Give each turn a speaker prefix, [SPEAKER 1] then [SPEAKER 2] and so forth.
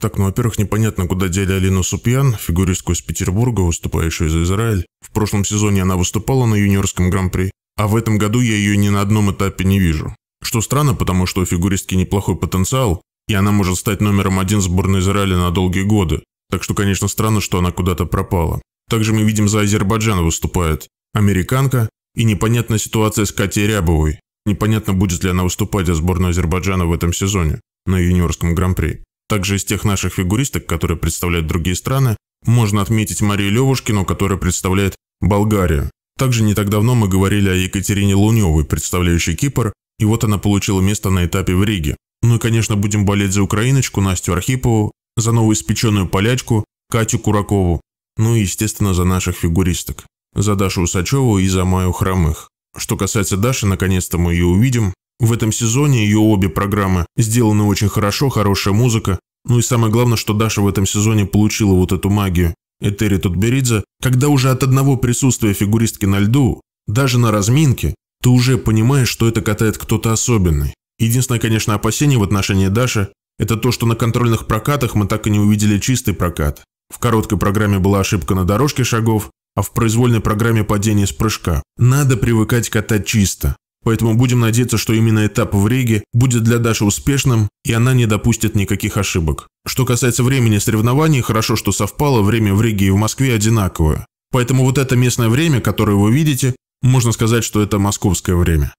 [SPEAKER 1] Так, ну, во-первых, непонятно, куда дели Алину Супьян, фигуристку из Петербурга, выступающую за Израиль. В прошлом сезоне она выступала на юниорском гран-при, а в этом году я ее ни на одном этапе не вижу. Что странно, потому что у фигуристки неплохой потенциал, и она может стать номером один сборной Израиля на долгие годы. Так что, конечно, странно, что она куда-то пропала. Также мы видим, за Азербайджан выступает американка, и непонятна ситуация с Катей Рябовой. Непонятно, будет ли она выступать за сборную Азербайджана в этом сезоне на юниорском гран-при. Также из тех наших фигуристок, которые представляют другие страны, можно отметить Марию Левушкину, которая представляет Болгарию. Также не так давно мы говорили о Екатерине Луневой, представляющей Кипр, и вот она получила место на этапе в Риге. Ну и, конечно, будем болеть за украиночку Настю Архипову, за новую испеченную полячку Катю Куракову, ну и, естественно, за наших фигуристок, за Дашу Усачеву и за Маю Хромых. Что касается Даши, наконец-то мы ее увидим. В этом сезоне ее обе программы сделаны очень хорошо, хорошая музыка. Ну и самое главное, что Даша в этом сезоне получила вот эту магию. Этери Тутберидзе, когда уже от одного присутствия фигуристки на льду, даже на разминке, ты уже понимаешь, что это катает кто-то особенный. Единственное, конечно, опасение в отношении Даши – это то, что на контрольных прокатах мы так и не увидели чистый прокат. В короткой программе была ошибка на дорожке шагов, а в произвольной программе падение с прыжка. Надо привыкать катать чисто. Поэтому будем надеяться, что именно этап в Риге будет для Даши успешным, и она не допустит никаких ошибок. Что касается времени соревнований, хорошо, что совпало, время в Риге и в Москве одинаковое. Поэтому вот это местное время, которое вы видите, можно сказать, что это московское время.